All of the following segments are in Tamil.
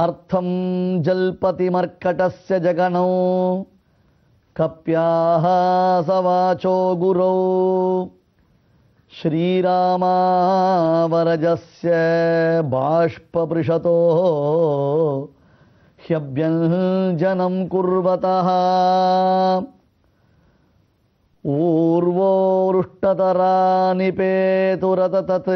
अर्थम् मर्कटस्य जगणौ कप्याः सवाचो गुरौ श्रीरामावरजस्य बाष्पृषतोः ह्यव्यम् जनम् कुर्वतः ऊर्वोरुष्टतरानिपेतुरतत्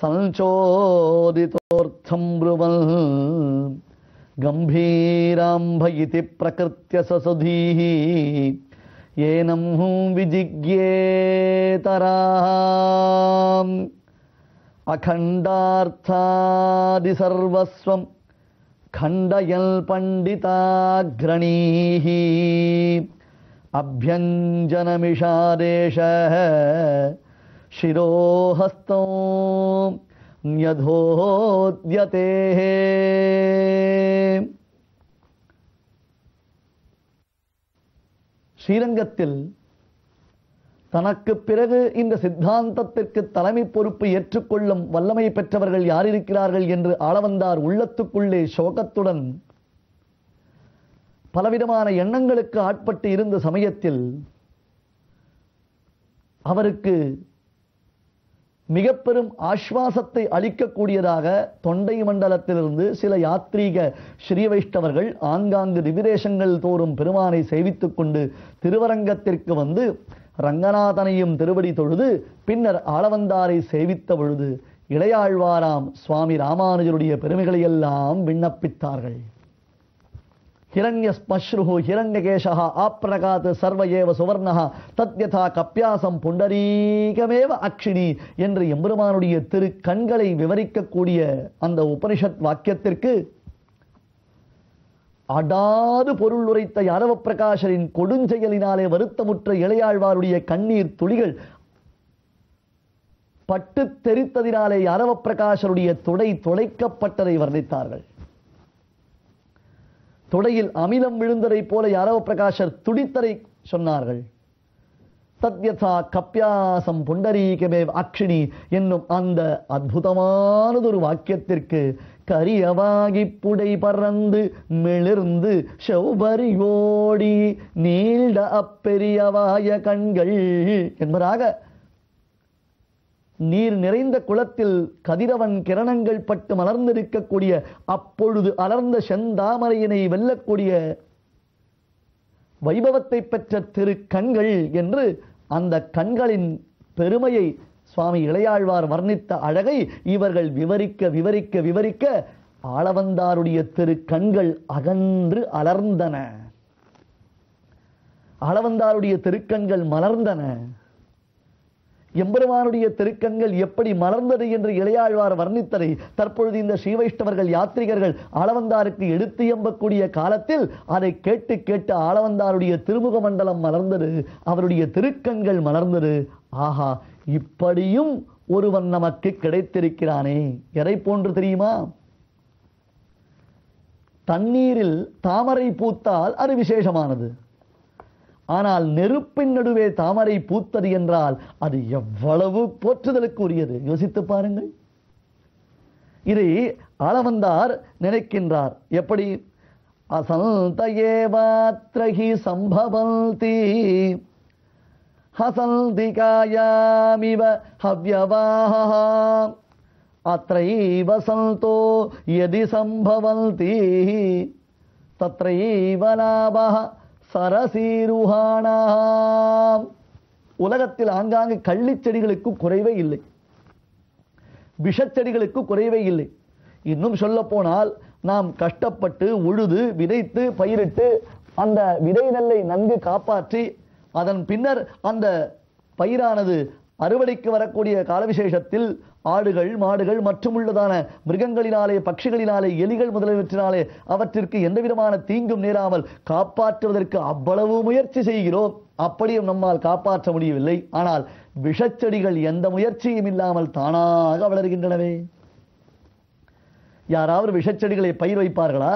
सञ्चोदितोऽर्थम्ब्रुवन् गम्भीराम्भ इति प्रकृत्य ससुधीः येनं विजिज्ञेतराम् अखण्डार्थादिसर्वस्वं खण्डयल्पण्डिताग्रणीः अभ्यञ्जनमिषादेशः शिरोहस्तौ ஸ்ரீரங்கத்தில் தனக்கு பிறகு இந்த சித்தாந்தத்திற்கு தலைமை பொறுப்பு ஏற்றுக்கொள்ளும் வல்லமை பெற்றவர்கள் யார் இருக்கிறார்கள் என்று ஆளவந்தார் உள்ளத்துக்குள்ளே சோகத்துடன் பலவிதமான எண்ணங்களுக்கு ஆட்பட்டு இருந்த சமயத்தில் அவருக்கு மிக பெரும் ஆஸ்வாசத்தை அளிக்கக்கூடியதாக தொண்டை மண்டலத்திலிருந்து சில யாத்ரீக ஸ்ரீ வைஷ்ணவர்கள் ஆங்காங்கு நிபிரேஷங்கள் தோறும் பெருமானை சேவித்துக் கொண்டு திருவரங்கத்திற்கு வந்து ரங்கநாதனையும் திருவடி தொழுது பின்னர் ஆளவந்தாரை சேவித்த பொழுது இளையாழ்வாராம் சுவாமி ராமானுஜருடைய பெருமைகளையெல்லாம் விண்ணப்பித்தார்கள் हिरण्यस्पश्रुः हिरण्यकेशः आप्रगात् சர்வ ஏவ சுவர்ணா தத்யதா கப்பியாசம் புண்டரீகமேவ அக்ஷினி என்று எம்பெருமானுடைய திரு கண்களை விவரிக்கக்கூடிய அந்த உபனிஷத் வாக்கியத்திற்கு அடாது பொருள் உரைத்த யாரவ பிரகாஷரின் கொடுஞ்செயலினாலே வருத்தமுற்ற இளையாழ்வாருடைய கண்ணீர் துளிகள் பட்டு தெரித்ததினாலே யாரவ பிரகாஷருடைய துடை துளைக்கப்பட்டதை வர்ணித்தார்கள் தொடையில் அமிலம் விழுந்தரை போல யாரவ பிரகாஷர் துடித்தரை சொன்னார்கள் சத்யசா கப்யாசம் புண்டரீகமேவ் அக்ஷினி என்னும் அந்த அற்புதமானதொரு வாக்கியத்திற்கு கரியவாகி புடை பறந்து மிளிர்ந்து செவ்வரியோடி நீண்ட அப்பெரியவாய கண்கள் என்பதாக நீர் நிறைந்த குளத்தில் கதிரவன் கிரணங்கள் பட்டு மலர்ந்திருக்கக்கூடிய அப்பொழுது அலர்ந்த செந்தாமரையினை வெல்லக்கூடிய வைபவத்தை பெற்ற திரு கண்கள் என்று அந்த கண்களின் பெருமையை சுவாமி இளையாழ்வார் வர்ணித்த அழகை இவர்கள் விவரிக்க விவரிக்க விவரிக்க ஆளவந்தாருடைய திரு கண்கள் அகன்று அலர்ந்தன அளவந்தாருடைய திருக்கண்கள் மலர்ந்தன எம்பெருமானுடைய திருக்கண்கள் எப்படி மலர்ந்தது என்று இளையாழ்வார் வர்ணித்ததை தற்பொழுது இந்த ஸ்ரீவைஷ்ணவர்கள் யாத்ரிகர்கள் ஆளவந்தாருக்கு எடுத்து எம்பக்கூடிய காலத்தில் அதை கேட்டு கேட்டு ஆளவந்தாருடைய திருமுக மண்டலம் மலர்ந்தது அவருடைய திருக்கண்கள் மலர்ந்தது ஆஹா இப்படியும் ஒருவன் நமக்கு கிடைத்திருக்கிறானே எதை போன்று தெரியுமா தண்ணீரில் தாமரை பூத்தால் அது விசேஷமானது ஆனால் நெருப்பின் நடுவே தாமரை பூத்தது என்றால் அது எவ்வளவு போற்றுதலுக்கு உரியது யோசித்து பாருங்கள் இதை அளவந்தார் நினைக்கின்றார் எப்படி அசந்தேவாத்ரஹி சம்பவந்தி ஹசந்திகாயாமிவ ஹவ்யவாஹ அத்தை வசந்தோ யதி சம்பவந்தி தத்தைவ லாபஹ சரசீருஹானாம் உலகத்தில் ஆங்காங்கு கள்ளி செடிகளுக்கு குறைவே இல்லை விஷச்செடிகளுக்கு குறைவே இல்லை இன்னும் சொல்ல போனால் நாம் கஷ்டப்பட்டு உழுது விதைத்து பயிரிட்டு அந்த விதை நெல்லை நன்கு காப்பாற்றி அதன் பின்னர் அந்த பயிரானது அறுவடைக்கு வரக்கூடிய காலவிசேஷத்தில் ஆடுகள் மாடுகள் மற்றும் உள்ளதான மிருகங்களினாலே பட்சிகளினாலே எலிகள் முதலியவற்றினாலே அவற்றிற்கு எந்த விதமான தீங்கும் நேராமல் காப்பாற்றுவதற்கு அவ்வளவு முயற்சி செய்கிறோம் அப்படியும் நம்மால் காப்பாற்ற முடியவில்லை ஆனால் விஷச்செடிகள் எந்த முயற்சியும் இல்லாமல் தானாக வளர்கின்றனவே யாராவது விஷச்செடிகளை பயிர் வைப்பார்களா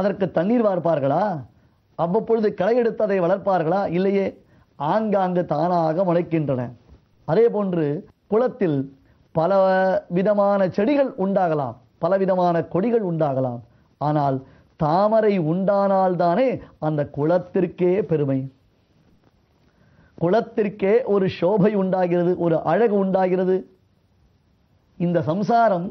அதற்கு தண்ணீர் வார்ப்பார்களா அவ்வப்பொழுது களை எடுத்து அதை வளர்ப்பார்களா இல்லையே ஆங்காங்கு தானாக முளைக்கின்றன அதே போன்று குளத்தில் பல விதமான செடிகள் உண்டாகலாம் பலவிதமான கொடிகள் உண்டாகலாம் ஆனால் தாமரை உண்டானால்தானே அந்த குளத்திற்கே பெருமை குளத்திற்கே ஒரு சோபை உண்டாகிறது ஒரு அழகு உண்டாகிறது இந்த சம்சாரம்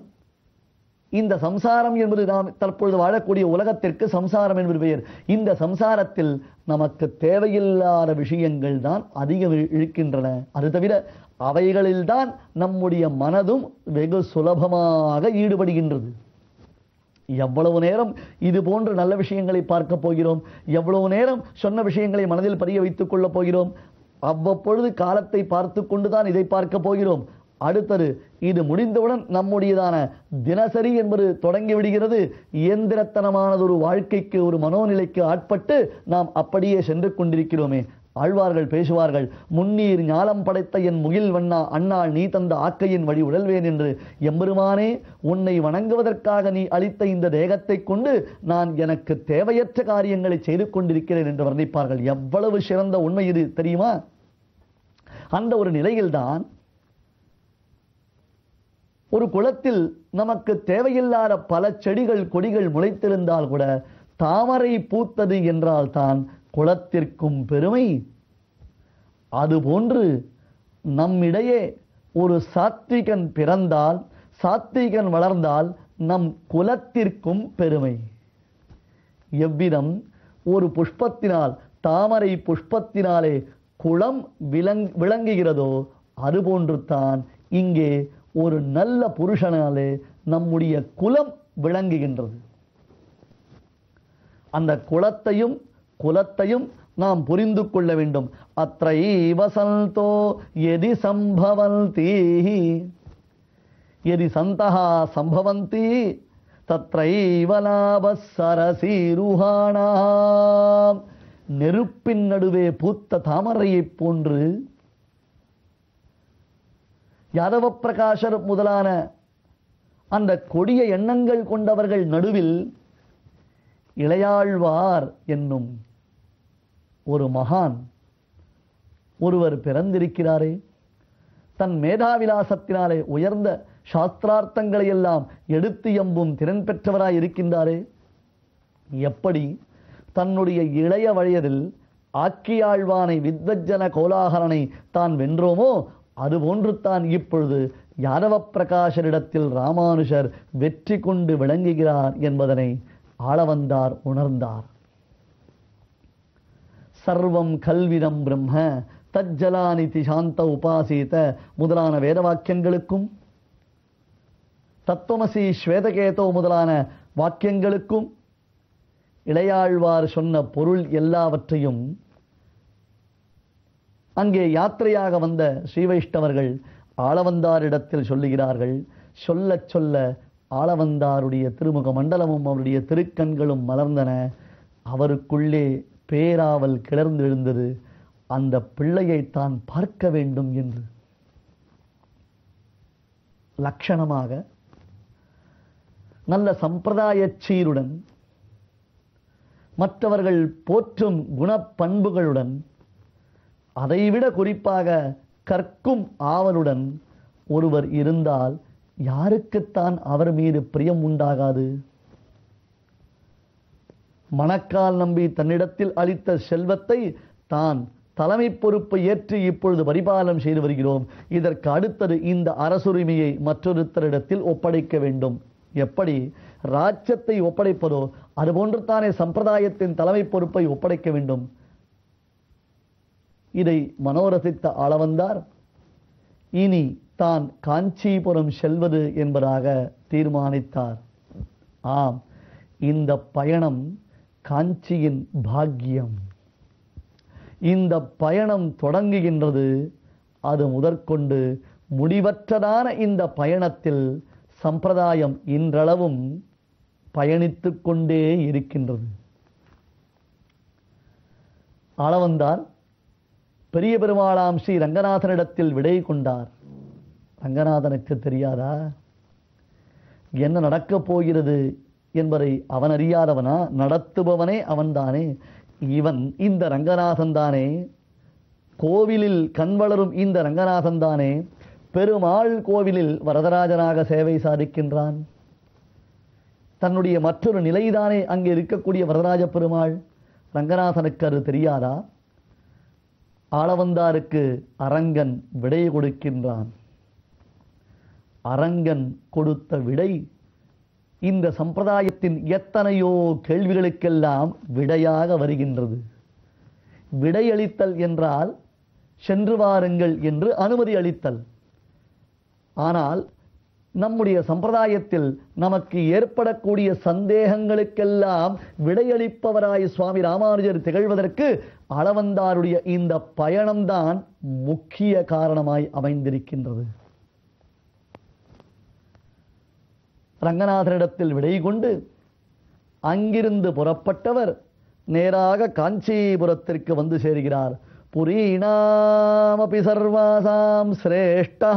இந்த சம்சாரம் என்பது நாம் தற்பொழுது வாழக்கூடிய உலகத்திற்கு சம்சாரம் என்பது பெயர் இந்த சம்சாரத்தில் நமக்கு தேவையில்லாத விஷயங்கள் தான் அதிகம் இழுக்கின்றன அது தவிர அவைகளில்தான் நம்முடைய மனதும் வெகு சுலபமாக ஈடுபடுகின்றது எவ்வளவு நேரம் இது போன்ற நல்ல விஷயங்களை பார்க்க போகிறோம் எவ்வளவு நேரம் சொன்ன விஷயங்களை மனதில் பதிய வைத்துக் கொள்ளப் போகிறோம் அவ்வப்பொழுது காலத்தை பார்த்து கொண்டுதான் இதை பார்க்க போகிறோம் அடுத்தது இது முடிந்தவுடன் நம்முடையதான தினசரி என்பது தொடங்கிவிடுகிறது இயந்திரத்தனமானதொரு வாழ்க்கைக்கு ஒரு மனோநிலைக்கு ஆட்பட்டு நாம் அப்படியே சென்று கொண்டிருக்கிறோமே ஆழ்வார்கள் பேசுவார்கள் முன்னீர் ஞாலம் படைத்த என் முகில் வண்ணா அண்ணா நீ தந்த ஆக்கையின் வழி உழல்வேன் என்று எம்பெருமானே உன்னை வணங்குவதற்காக நீ அளித்த இந்த தேகத்தை கொண்டு நான் எனக்கு தேவையற்ற காரியங்களை செய்து கொண்டிருக்கிறேன் என்று வர்ணிப்பார்கள் எவ்வளவு சிறந்த உண்மை இது தெரியுமா அந்த ஒரு நிலையில்தான் ஒரு குளத்தில் நமக்கு தேவையில்லாத பல செடிகள் கொடிகள் முளைத்திருந்தால் கூட தாமரை பூத்தது என்றால் தான் குளத்திற்கும் பெருமை அதுபோன்று நம்மிடையே ஒரு சாத்விகன் பிறந்தால் சாத்விகன் வளர்ந்தால் நம் குலத்திற்கும் பெருமை எவ்விதம் ஒரு புஷ்பத்தினால் தாமரை புஷ்பத்தினாலே குளம் விளங் விளங்குகிறதோ அதுபோன்று தான் இங்கே ஒரு நல்ல புருஷனாலே நம்முடைய குலம் விளங்குகின்றது அந்த குலத்தையும் குலத்தையும் நாம் புரிந்து கொள்ள வேண்டும் அத்தை வசந்தோ எதி சம்பவந்தி எதி சந்தா சம்பவந்தி தத்தைவலாப லாப சரசீருஹானாம் நெருப்பின் நடுவே பூத்த தாமரையைப் போன்று யாதவ பிரகாஷர் முதலான அந்த கொடிய எண்ணங்கள் கொண்டவர்கள் நடுவில் இளையாழ்வார் என்னும் ஒரு மகான் ஒருவர் பிறந்திருக்கிறாரே தன் மேதாவிலாசத்தினாலே உயர்ந்த சாஸ்திரார்த்தங்களை எல்லாம் எடுத்து எம்பும் திறன் பெற்றவராய் இருக்கின்றாரே எப்படி தன்னுடைய இளைய வழியதில் ஆக்கியாழ்வானை வித்வஜன கோலாகலனை தான் வென்றோமோ தான் இப்பொழுது யாதவ பிரகாஷரிடத்தில் ராமானுஷர் வெற்றி கொண்டு விளங்குகிறார் என்பதனை ஆளவந்தார் உணர்ந்தார் சர்வம் கல்விதம் பிரம்ம தஜ்ஜலானிதி சாந்த உபாசீத முதலான வேத வாக்கியங்களுக்கும் தத்துவமசி ஸ்வேதகேதோ முதலான வாக்கியங்களுக்கும் இளையாழ்வார் சொன்ன பொருள் எல்லாவற்றையும் அங்கே யாத்திரையாக வந்த ஸ்ரீ வைஷ்ணவர்கள் ஆளவந்தாரிடத்தில் சொல்லுகிறார்கள் சொல்ல சொல்ல ஆளவந்தாருடைய திருமுக மண்டலமும் அவருடைய திருக்கண்களும் மலர்ந்தன அவருக்குள்ளே பேராவல் கிளர்ந்து எழுந்தது அந்த பிள்ளையை தான் பார்க்க வேண்டும் என்று லட்சணமாக நல்ல சம்பிரதாய சீருடன் மற்றவர்கள் போற்றும் குணப்பண்புகளுடன் அதைவிட குறிப்பாக கற்கும் ஆவலுடன் ஒருவர் இருந்தால் யாருக்குத்தான் அவர் மீது பிரியம் உண்டாகாது மணக்கால் நம்பி தன்னிடத்தில் அளித்த செல்வத்தை தான் தலைமை பொறுப்பை ஏற்று இப்பொழுது பரிபாலம் செய்து வருகிறோம் இதற்கு அடுத்தது இந்த அரசுரிமையை மற்றொருத்தரிடத்தில் ஒப்படைக்க வேண்டும் எப்படி ராஜ்யத்தை ஒப்படைப்பதோ அதுபோன்று தானே சம்பிரதாயத்தின் தலைமை பொறுப்பை ஒப்படைக்க வேண்டும் இதை மனோரசித்த ஆளவந்தார் இனி தான் காஞ்சிபுரம் செல்வது என்பதாக தீர்மானித்தார் ஆம் இந்த பயணம் காஞ்சியின் பாக்கியம் இந்த பயணம் தொடங்குகின்றது அது முதற்கொண்டு முடிவற்றதான இந்த பயணத்தில் சம்பிரதாயம் இன்றளவும் பயணித்து கொண்டே இருக்கின்றது அளவந்தார் பெரிய பெருமாளாம் ஸ்ரீ ரங்கநாதனிடத்தில் விடை கொண்டார் ரங்கநாதனுக்கு தெரியாதா என்ன நடக்கப் போகிறது என்பதை அவன் அறியாதவனா நடத்துபவனே அவன்தானே இவன் இந்த ரங்கநாதன் தானே கோவிலில் கண் வளரும் இந்த ரங்கநாதன் தானே பெருமாள் கோவிலில் வரதராஜனாக சேவை சாதிக்கின்றான் தன்னுடைய மற்றொரு நிலைதானே அங்கே இருக்கக்கூடிய வரதராஜ பெருமாள் ரங்கநாதனுக்கு அது தெரியாதா ஆளவந்தாருக்கு அரங்கன் விடை கொடுக்கின்றான் அரங்கன் கொடுத்த விடை இந்த சம்பிரதாயத்தின் எத்தனையோ கேள்விகளுக்கெல்லாம் விடையாக வருகின்றது விடையளித்தல் என்றால் சென்று வாருங்கள் என்று அனுமதி அளித்தல் ஆனால் நம்முடைய சம்பிரதாயத்தில் நமக்கு ஏற்படக்கூடிய சந்தேகங்களுக்கெல்லாம் விடையளிப்பவராய் சுவாமி ராமானுஜர் திகழ்வதற்கு அளவந்தாருடைய இந்த பயணம்தான் முக்கிய காரணமாய் அமைந்திருக்கின்றது ரங்கநாதனிடத்தில் விடை கொண்டு அங்கிருந்து புறப்பட்டவர் நேராக காஞ்சிபுரத்திற்கு வந்து சேர்கிறார் புரீணாமபி சர்வாசாம் சிரேஷ்டா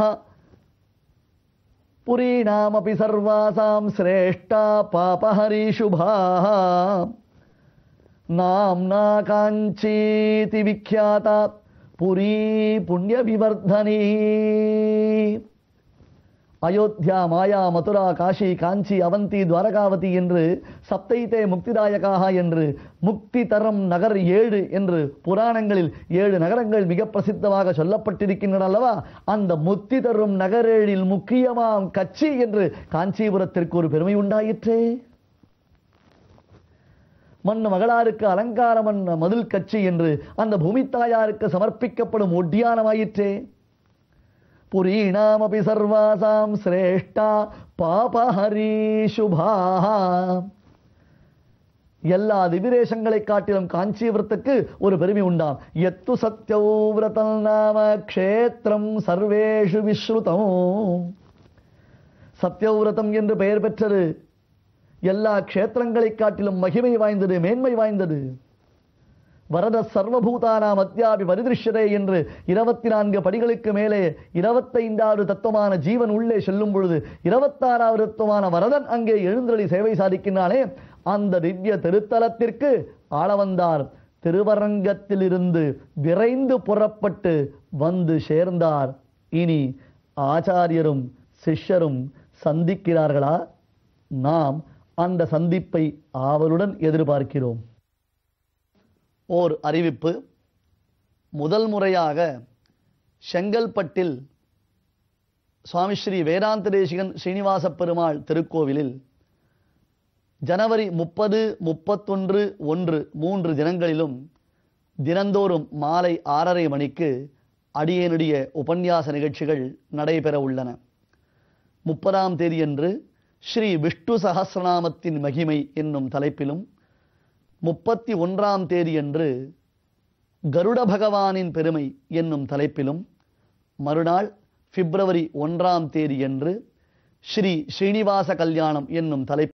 पुरीणामपि सर्वासां श्रेष्ठा पापहरीशुभाः नाम्ना काञ्चीति विख्याता पुरी पुण्यविवर्धनी அயோத்தியா மாயா மதுரா காஷி காஞ்சி அவந்தி துவாரகாவதி என்று சப்தைத்தே முக்திதாயகாக என்று முக்தி தரம் நகர் ஏழு என்று புராணங்களில் ஏழு நகரங்கள் மிக பிரசித்தமாக சொல்லப்பட்டிருக்கின்றன அல்லவா அந்த முக்தி தரும் நகரேழில் முக்கியமாம் கட்சி என்று காஞ்சிபுரத்திற்கு ஒரு பெருமை உண்டாயிற்றே மண் மகளாருக்கு அலங்காரமன் மதில் கட்சி என்று அந்த பூமித்தாயாருக்கு சமர்ப்பிக்கப்படும் ஒட்டியானமாயிற்றே புரீணாமபி சர்வாசாம் சிரேஷ்டா பாபஹரீஷுபா எல்லா திவிரேஷங்களை காட்டிலும் காஞ்சிபுரத்துக்கு ஒரு பெருமை உண்டாம் எத்து சத்தியவிரதம் நாம க்ஷேத்திரம் சர்வேஷு விஸ்ருதம் சத்தியவிரதம் என்று பெயர் பெற்றது எல்லா க்ஷேத்திரங்களை காட்டிலும் மகிமை வாய்ந்தது மேன்மை வாய்ந்தது வரத சர்வபூதானாம் அத்தியாபி பரிதிருஷ்யதே என்று இருபத்தி நான்கு படிகளுக்கு மேலே இருபத்தைந்தாவது தத்துவமான ஜீவன் உள்ளே செல்லும் பொழுது இருபத்தாறாவது தத்துவமான வரதன் அங்கே எழுந்தொழி சேவை சாதிக்கின்றானே அந்த திவ்ய திருத்தலத்திற்கு ஆள வந்தார் திருவரங்கத்திலிருந்து விரைந்து புறப்பட்டு வந்து சேர்ந்தார் இனி ஆச்சாரியரும் சிஷ்யரும் சந்திக்கிறார்களா நாம் அந்த சந்திப்பை ஆவலுடன் எதிர்பார்க்கிறோம் ஓர் அறிவிப்பு முதல் முறையாக செங்கல்பட்டில் சுவாமி ஸ்ரீ வேதாந்த தேசிகன் ஸ்ரீனிவாச பெருமாள் திருக்கோவிலில் ஜனவரி முப்பது முப்பத்தொன்று ஒன்று மூன்று தினங்களிலும் தினந்தோறும் மாலை ஆறரை மணிக்கு அடியேனுடைய உபன்யாச நிகழ்ச்சிகள் நடைபெற உள்ளன முப்பதாம் தேதியன்று ஸ்ரீ விஷ்ணு சகசிரநாமத்தின் மகிமை என்னும் தலைப்பிலும் முப்பத்தி ஒன்றாம் தேதியன்று கருட பகவானின் பெருமை என்னும் தலைப்பிலும் மறுநாள் பிப்ரவரி ஒன்றாம் தேதியன்று ஸ்ரீ ஸ்ரீனிவாச கல்யாணம் என்னும் தலைப்பு